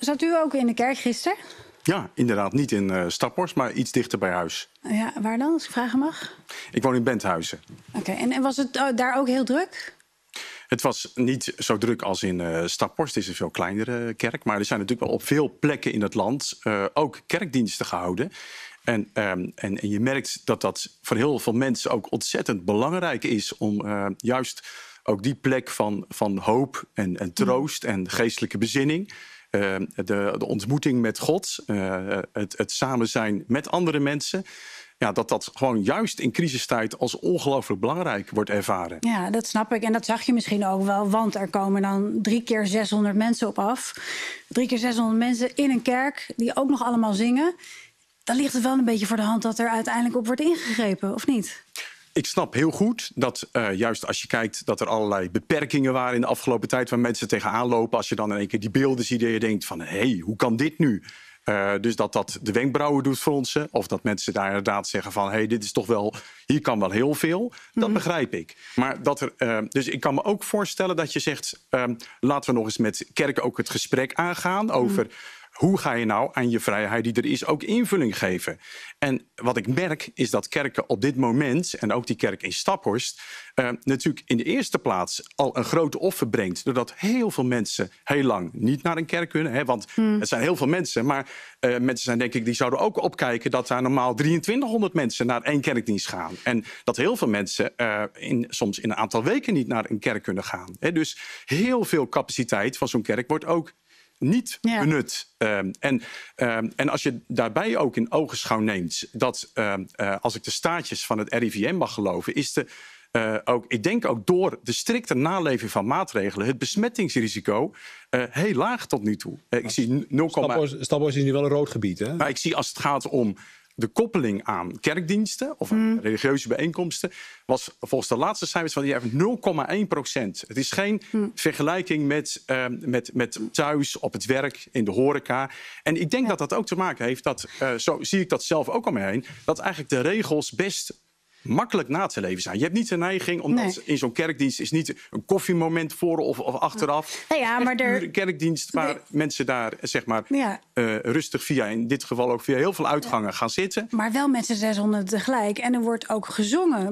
zat u ook in de kerk gisteren? Ja, inderdaad. Niet in uh, maar iets dichter bij huis. Ja, waar dan, als ik vragen mag? Ik woon in Benthuizen. Oké, en, en, was het oh, daar ook heel druk? Het was niet zo druk als in uh, Staphorst. Het is een veel kleinere kerk. Maar er zijn natuurlijk wel op veel plekken in het land eh, ook kerkdiensten gehouden. En, ehm, en, en, je merkt dat dat voor heel veel mensen ook ontzettend belangrijk is om juist ook die plek van, van hoop en, en troost en geestelijke bezinning Ehm, de, de, ontmoeting met God, eh, het, het samen zijn met andere mensen ja, dat dat gewoon juist in crisistijd als ongelooflijk belangrijk wordt ervaren. Ja, dat snap ik. En dat zag je misschien ook wel, want er komen dan drie keer 600 mensen op af. Drie keer 600 mensen in een kerk die ook nog allemaal zingen. Dan ligt het wel een beetje voor de hand dat er uiteindelijk op wordt ingegrepen, of niet? ik snap heel goed dat eh, juist als je kijkt dat er allerlei beperkingen waren in de afgelopen tijd waar mensen tegenaan lopen. Als je dan in één keer die beelden ziet en je denkt van hé, hey, hoe kan dit nu? Eh, dus dat dat de wenkbrauwen doet fronsen. Of dat mensen daar inderdaad zeggen van... hé, hey, dit is toch wel... hier kan wel heel veel. Dat mhm. begrijp ik. Maar dat er, eh, dus ik kan me ook voorstellen dat je zegt... Ehm, laten we nog eens met kerken ook het gesprek aangaan... over mhm hoe ga je nou aan je vrijheid die er is ook invulling geven? En wat ik merk is dat kerken op dit moment, en ook die kerk in Staphorst, eh, natuurlijk in de eerste plaats al een grote offer brengt. Doordat heel veel mensen heel lang niet naar een kerk kunnen. Hè? Want hmm. het zijn heel veel mensen, maar eh, mensen zijn denk ik die zouden ook opkijken dat daar normaal 2300 mensen naar één kerkdienst gaan. En dat heel veel mensen eh, in, soms in een aantal weken niet naar een kerk kunnen gaan. Hè? Dus heel veel capaciteit van zo'n kerk wordt ook niet benut. Ehm, en, ehm, en als je daarbij ook in ogenschouw neemt dat, ehm, eh, als ik de staatjes van het RIVM mag geloven, is de. Eh, ook, ik denk ook door de strikte naleving van maatregelen het besmettingsrisico eh, heel laag tot nu toe. ik zie 0, Stapboys, is nu wel een rood gebied. Hè? Maar nou, ik zie als het gaat om de koppeling aan kerkdiensten of aan hmm. religieuze bijeenkomsten was volgens de laatste cijfers van die jaar 0,1 procent. Het is geen hmm. vergelijking met, ehm, met, met thuis, op het werk, in de horeca. En ik denk dat dat ook te maken heeft, dat, eh, zo zie ik dat zelf ook al me heen, dat eigenlijk de regels best makkelijk na te leven zijn. Je hebt niet de neiging, omdat in zo'n kerkdienst is niet een koffiemoment voor of, of achteraf. Nee, ja, maar er... Een kerkdienst waar mensen daar zeg maar eh, rustig via, in dit geval ook via heel veel uitgangen gaan zitten. Maar wel met z'n 600 tegelijk. En er wordt ook gezongen.